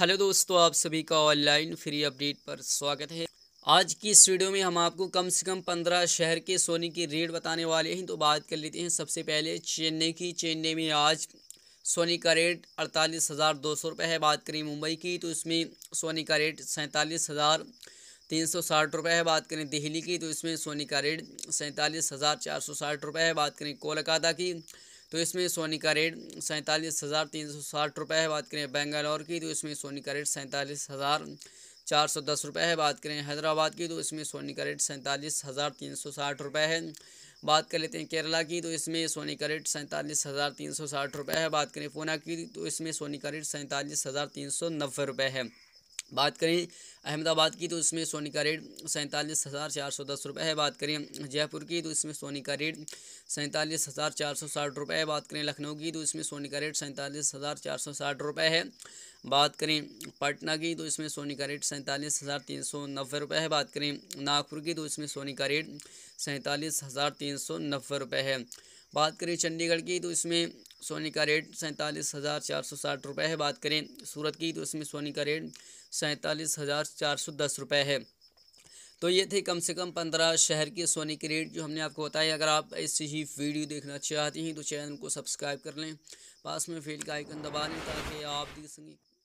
hello दोस्तों आप सभी का ऑनलाइन फ्री अपडेट पर स्वागत है आज की इस वीडियो में हम आपको कम से कम पंद्रह शहर के सोने की रेट बताने वाले हैं तो बात कर लेते हैं सबसे पहले चेन्नई की चेन्नई में आज सोने का रेट अड़तालीस हज़ार दो सौ रुपये है बात करें मुंबई की तो इसमें सोने का रेट सैंतालीस हज़ार तीन सौ साठ रुपये है बात करें दिल्ली की तो इसमें सोने का रेट सैंतालीस हज़ार चार सौ साठ रुपये है बात करें कोलकाता की तो इसमें सोनी का रेट सैंतालीस हज़ार तीन सौ साठ रुपये है बात करें बेंगलौर की तो इसमें सोनी का रेट सैंतालीस हज़ार चार सौ दस रुपये है बात करें हैदराबाद की तो इसमें सोनी का रेट सैंतालीस हज़ार तीन सौ साठ रुपये है बात कर लेते हैं केरला की तो इसमें सोनी का रेट सैंतालीस हज़ार तीन सौ साठ रुपये है बात करें पूना की तो इसमें सोनी का रेट सैंतालीस हज़ार तीन सौ नब्बे रुपये है बात करें अहमदाबाद की तो इसमें सोने का रेट सैंतालीस हज़ार चार सौ दस रुपये है बात करें जयपुर की तो इसमें सोने का रेट सैंतालीस हज़ार चार सौ साठ रुपये है बात करें लखनऊ की तो इसमें सोने का रेट सैंतालीस हज़ार चार सौ साठ रुपये है बात करें पटना की तो इसमें सोने का रेट सैंतालीस हज़ार तीन सौ नब्बे रुपये है बात करें नागपुर की तो इसमें सोने का रेट सैंतालीस हज़ार तीन सौ नब्बे रुपये है बात करें चंडीगढ़ की तो इसमें सोने का रेट सैंतालीस हज़ार चार सौ साठ रुपये है बात करें सूरत की तो इसमें सोने का रेट सैंतालीस हज़ार चार सौ दस रुपये है तो ये थे कम से कम पंद्रह शहर के सोने के रेट जो हमने आपको बताया अगर आप ऐसी ही वीडियो देखना चाहते हैं तो चैनल को सब्सक्राइब कर लें पास में फेल का आइकन दबा लें ताकि आप देख सकें